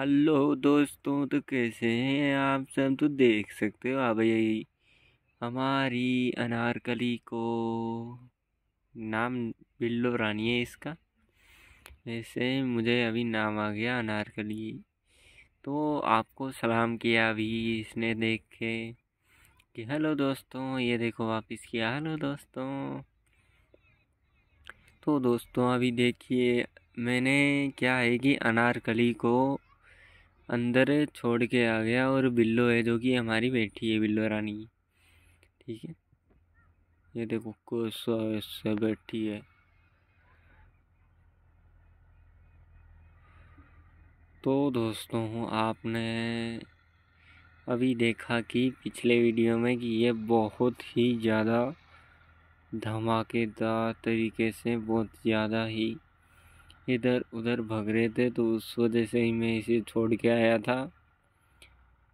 Hello दोस्तों तो कैसे हैं आप सब तो देख सकते हो अब हाँ भाई हमारी अनारकली को नाम बिल्लो रानी है इसका वैसे मुझे अभी नाम आ गया अनारकली तो आपको सलाम किया अभी इसने देख के कि हेलो दोस्तों ये देखो वापस किया हेलो दोस्तों तो दोस्तों अभी देखिए मैंने क्या है कि अनारकली को अंदर छोड़ के आ गया और बिल्लो है जो कि हमारी बेटी है बिल्लो रानी ठीक है ये देखो कैसा ऐसा बैठी है तो दोस्तों आपने अभी देखा कि पिछले वीडियो में कि ये बहुत ही ज़्यादा धमाकेदार तरीके से बहुत ज़्यादा ही इधर उधर भग रहे थे तो उस वजह से ही मैं इसे छोड़ के आया था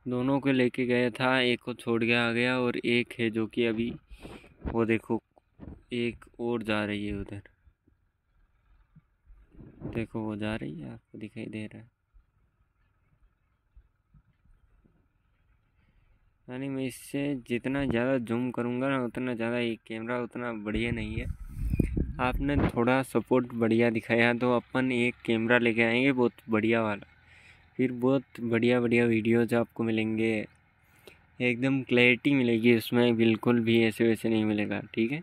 दोनों को लेके गया था एक को छोड़ के आ गया और एक है जो कि अभी वो देखो एक और जा रही है उधर देखो वो जा रही है आपको दिखाई दे रहा है यानी मैं इससे जितना ज़्यादा जूम करूँगा ना उतना ज़्यादा ये कैमरा उतना बढ़िया नहीं है आपने थोड़ा सपोर्ट बढ़िया दिखाया तो अपन एक कैमरा लेके आएंगे बहुत बढ़िया वाला फिर बहुत बढ़िया बढ़िया वीडियोज आपको मिलेंगे एकदम क्लैरिटी मिलेगी उसमें बिल्कुल भी ऐसे वैसे नहीं मिलेगा ठीक है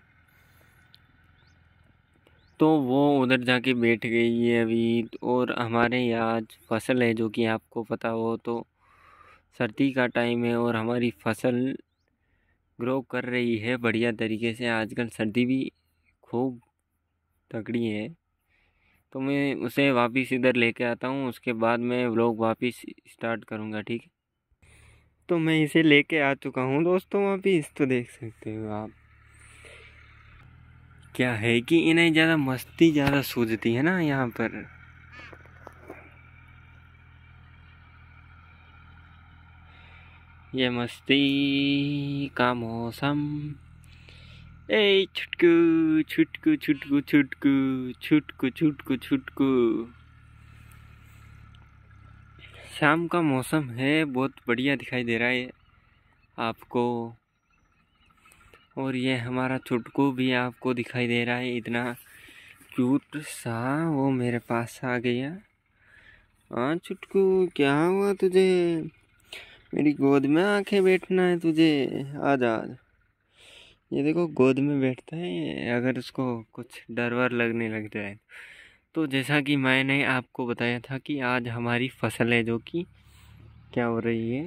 तो वो उधर जाके बैठ गई है अभी और हमारे यहाँ आज फसल है जो कि आपको पता हो तो सर्दी का टाइम है और हमारी फसल ग्रो कर रही है बढ़िया तरीके से आजकल सर्दी भी खूब पकड़ी है तो मैं उसे वापस इधर लेके आता हूँ उसके बाद मैं व्लॉग वापस स्टार्ट करूँगा ठीक है तो मैं इसे लेके आ चुका हूँ दोस्तों वापस तो देख सकते हो आप क्या है कि इन्हें ज़्यादा मस्ती ज़्यादा सूझती है ना यहाँ पर ये मस्ती का मौसम ए छुटकू छुटकू छुटकू छुटकू छुटकू छुटकू छुटकू शाम का मौसम है बहुत बढ़िया दिखाई दे रहा है आपको और ये हमारा छुटकू भी आपको दिखाई दे रहा है इतना क्यूट सा वो मेरे पास आ गया हाँ छुटकू क्या हुआ तुझे मेरी गोद में आके बैठना है तुझे आ जा ये देखो गोद में बैठता है अगर उसको कुछ डर वर लगने लग जाए तो।, तो जैसा कि मैंने आपको बताया था कि आज हमारी फसल है जो कि क्या हो रही है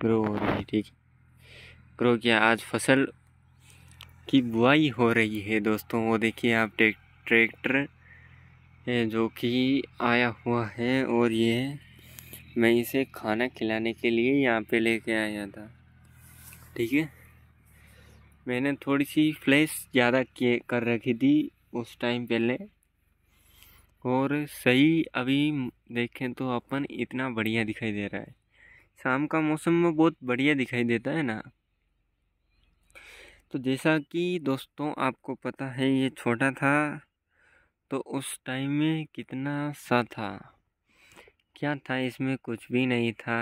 ग्रो हो रही है ठीक है ग्रो किया आज फसल की बुआई हो रही है दोस्तों वो देखिए आप ट्रैक्टर है जो कि आया हुआ है और ये मैं इसे खाना खिलाने के लिए यहाँ पे लेके आया था ठीक है मैंने थोड़ी सी फ्लैश ज़्यादा किए कर रखी थी उस टाइम पहले और सही अभी देखें तो अपन इतना बढ़िया दिखाई दे रहा है शाम का मौसम में बहुत बढ़िया दिखाई देता है ना तो जैसा कि दोस्तों आपको पता है ये छोटा था तो उस टाइम में कितना सा था क्या था इसमें कुछ भी नहीं था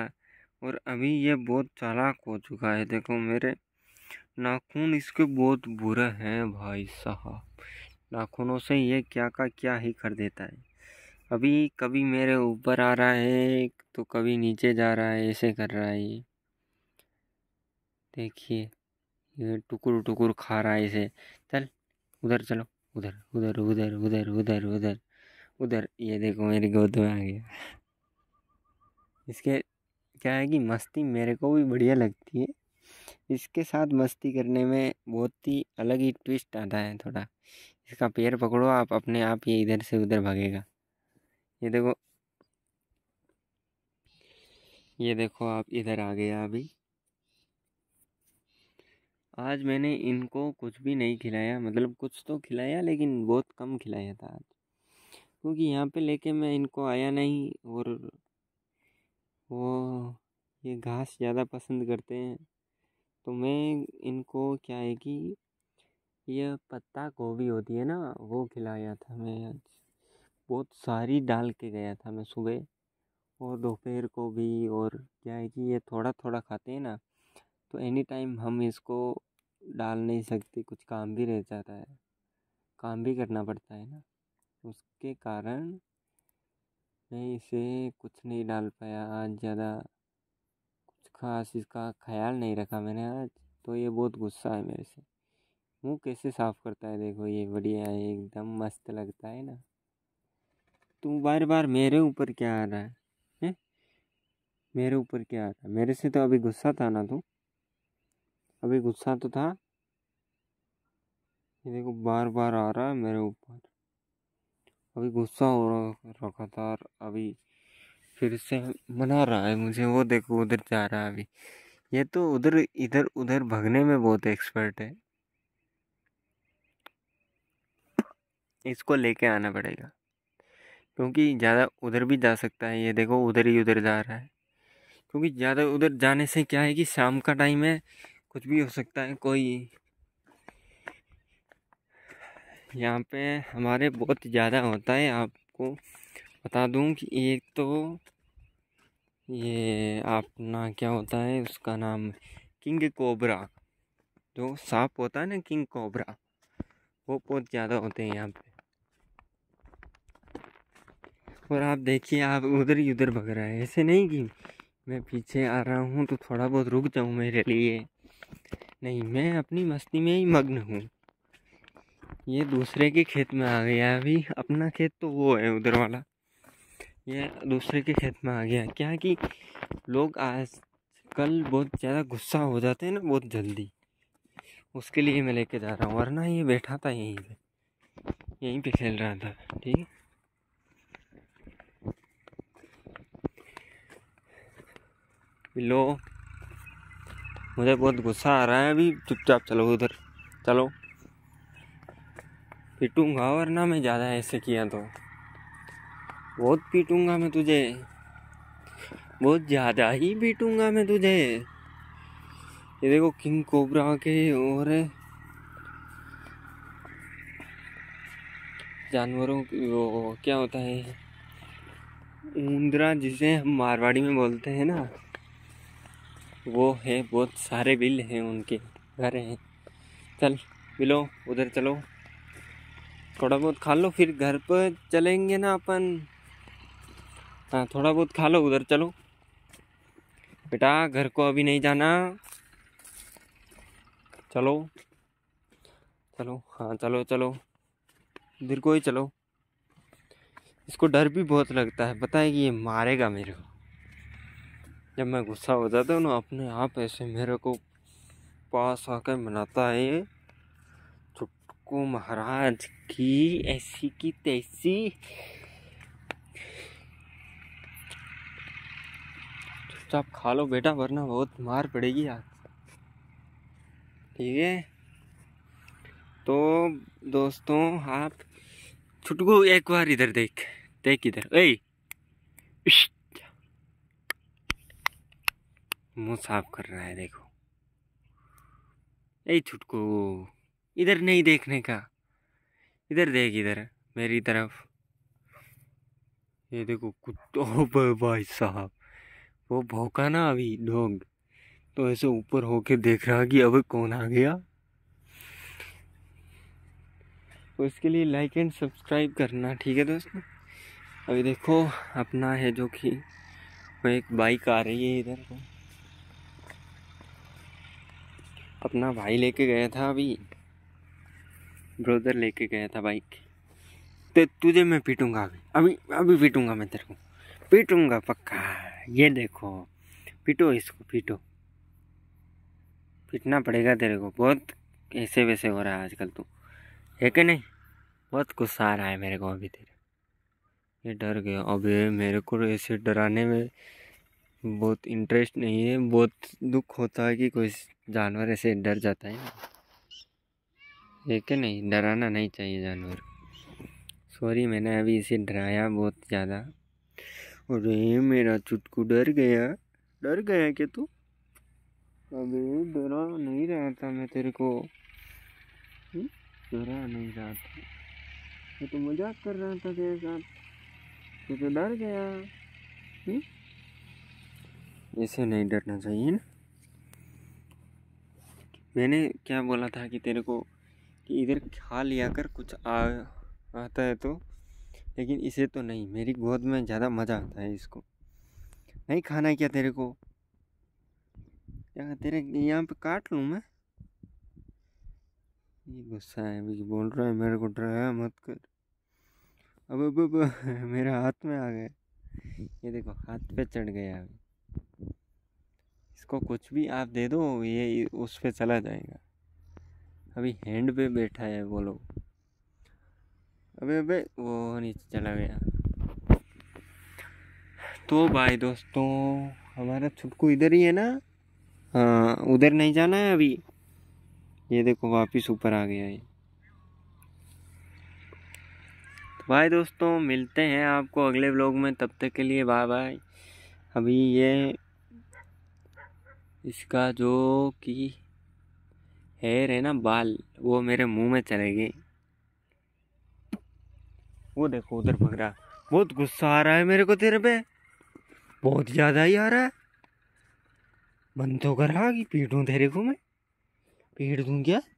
और अभी ये बहुत चालाक हो चुका है देखो मेरे नाखून इसके बहुत बुरे हैं भाई साहब नाखूनों से ये क्या का क्या ही कर देता है अभी कभी मेरे ऊपर आ रहा है तो कभी नीचे जा रहा है ऐसे कर रहा है ये देखिए ये टुकुर टुकुर खा रहा है ऐसे चल उधर चलो उधर उधर उधर उधर उधर उधर उधर ये देखो मेरी गोद में आ गया इसके क्या है कि मस्ती मेरे को भी बढ़िया लगती है इसके साथ मस्ती करने में बहुत ही अलग ही ट्विस्ट आता है थोड़ा इसका पैर पकड़ो आप अपने आप ये इधर से उधर भागेगा ये देखो ये देखो आप इधर आ गया अभी आज मैंने इनको कुछ भी नहीं खिलाया मतलब कुछ तो खिलाया लेकिन बहुत कम खिलाया था आज क्योंकि यहाँ पे लेके मैं इनको आया नहीं और वो ये घास ज़्यादा पसंद करते हैं तो मैं इनको क्या है कि यह पत्ता गोभी होती है ना वो खिलाया था मैं आज बहुत सारी डाल के गया था मैं सुबह और दोपहर को भी और क्या है कि ये थोड़ा थोड़ा खाते हैं ना तो एनी टाइम हम इसको डाल नहीं सकते कुछ काम भी रह जाता है काम भी करना पड़ता है ना उसके कारण मैं इसे कुछ नहीं डाल पाया आज ज़्यादा खास इसका ख्याल नहीं रखा मैंने आज तो ये बहुत गुस्सा है मेरे से मुँह कैसे साफ़ करता है देखो ये बढ़िया है एकदम मस्त लगता है ना तू बार बार मेरे ऊपर क्या आ रहा है हैं मेरे ऊपर क्या आ रहा है मेरे से तो अभी गुस्सा था ना तू अभी गुस्सा तो था ये देखो बार बार आ रहा है मेरे ऊपर अभी गुस्सा हो रहा रखा था अभी फिर से मना रहा है मुझे वो देखो उधर जा रहा है अभी ये तो उधर इधर उधर भगने में बहुत एक्सपर्ट है इसको लेके आना पड़ेगा क्योंकि ज़्यादा उधर भी जा सकता है ये देखो उधर ही उधर जा रहा है क्योंकि ज़्यादा उधर जाने से क्या है कि शाम का टाइम है कुछ भी हो सकता है कोई यहाँ पे हमारे बहुत ज़्यादा होता है आपको बता दूं कि एक तो ये अपना क्या होता है उसका नाम किंग कोबरा जो सांप होता है ना किंग कोबरा वो बहुत ज़्यादा होते हैं यहाँ पे और आप देखिए आप उधर ही उधर भग रहा है ऐसे नहीं कि मैं पीछे आ रहा हूँ तो थोड़ा बहुत रुक जाऊँ मेरे लिए नहीं मैं अपनी मस्ती में ही मग्न हूँ ये दूसरे के खेत में आ गया अभी अपना खेत तो वो है उधर वाला ये दूसरे के खेत में आ गया क्या कि लोग आज कल बहुत ज़्यादा गुस्सा हो जाते हैं ना बहुत जल्दी उसके लिए मैं लेके जा रहा हूँ वरना ये बैठा था यहीं पे यहीं पे खेल रहा था ठीक है लो मुझे बहुत गुस्सा आ रहा है अभी चुपचाप चलो उधर चलो पिटूंगा वरना मैं ज़्यादा ऐसे किया तो बहुत पीटूंगा मैं तुझे बहुत ज़्यादा ही पीटूंगा मैं तुझे ये देखो किंग कोबरा के और जानवरों वो क्या होता है ऊंदरा जिसे हम मारवाड़ी में बोलते हैं ना वो है बहुत सारे बिल हैं उनके घर हैं चल बिलो उधर चलो थोड़ा बहुत खा लो फिर घर पर चलेंगे ना अपन हाँ थोड़ा बहुत खा लो उधर चलो बेटा घर को अभी नहीं जाना चलो चलो हाँ चलो चलो इधर को ही चलो इसको डर भी बहुत लगता है पता है कि ये मारेगा मेरे को जब मैं गुस्सा हो जाता हूँ ना अपने आप ऐसे मेरे को पास आकर मनाता है ये चुटकू महाराज की ऐसी की तैसी तो आप खा लो बेटा वरना बहुत मार पड़ेगी आज ठीक है तो दोस्तों आप छुटको एक बार इधर देख देख इधर ए मुंह साफ कर रहा है देखो ए छुटको इधर नहीं देखने का इधर देख इधर मेरी तरफ ये देखो कुत्ता भाई साहब वो भौका ना अभी डॉग तो ऐसे ऊपर होके देख रहा कि अब कौन आ गया उसके तो लिए लाइक एंड सब्सक्राइब करना ठीक है दोस्तों अभी देखो अपना है जो कि वो एक बाइक आ रही है इधर को अपना भाई लेके गया था अभी ब्रदर लेके गया था बाइक तो तुझे मैं पीटूंगा अभी अभी अभी पीटूंगा मैं तेरे को पीटूंगा पक्का ये देखो पीटो इसको पीटो पीटना पड़ेगा तेरे को बहुत ऐसे वैसे हो रहा है आजकल तू तो। है कि नहीं बहुत गुस्सा आ रहा है मेरे को अभी तेरे ये डर गया अभी मेरे को ऐसे डराने में बहुत इंटरेस्ट नहीं है बहुत दुख होता है कि कोई जानवर ऐसे डर जाता है है कि नहीं डराना नहीं चाहिए जानवर सॉरी मैंने अभी इसे डराया बहुत ज़्यादा अरे मेरा चुटकू डर गया डर गया क्या तू अबे डरा नहीं रहा था मैं तेरे को हम्म, डरा नहीं रहा था मैं तो मजाक कर रहा था तेरे साथ तू तो डर गया ऐसे हम्म, नहीं डरना चाहिए ना मैंने क्या बोला था कि तेरे को कि इधर खा लिया कर कुछ आ आता है तो लेकिन इसे तो नहीं मेरी गोद में ज़्यादा मज़ा आता है इसको नहीं खाना है क्या तेरे को यहाँ तेरे यहाँ पे काट लूँ मैं ये गुस्सा है अभी बोल रहा है मेरे को डराया मत कर अब अब अब मेरा हाथ में आ गया ये देखो हाथ पे चढ़ गया अभी इसको कुछ भी आप दे दो ये उस पर चला जाएगा अभी हैंड पे बैठा है वो लोग अबे अबे वो नीचे चला गया तो भाई दोस्तों हमारा छुटकू इधर ही है ना हाँ उधर नहीं जाना है अभी ये देखो वापस ऊपर आ गया है तो भाई दोस्तों मिलते हैं आपको अगले ब्लॉग में तब तक के लिए बाय बाय अभी ये इसका जो कि हेयर है ना बाल वो मेरे मुंह में चले गए वो देखो उधर भग रहा बहुत गुस्सा आ रहा है मेरे को तेरे पे बहुत ज़्यादा ही आ रहा है बंद तो करा कि पीटू तेरे को मैं पीट दूँ क्या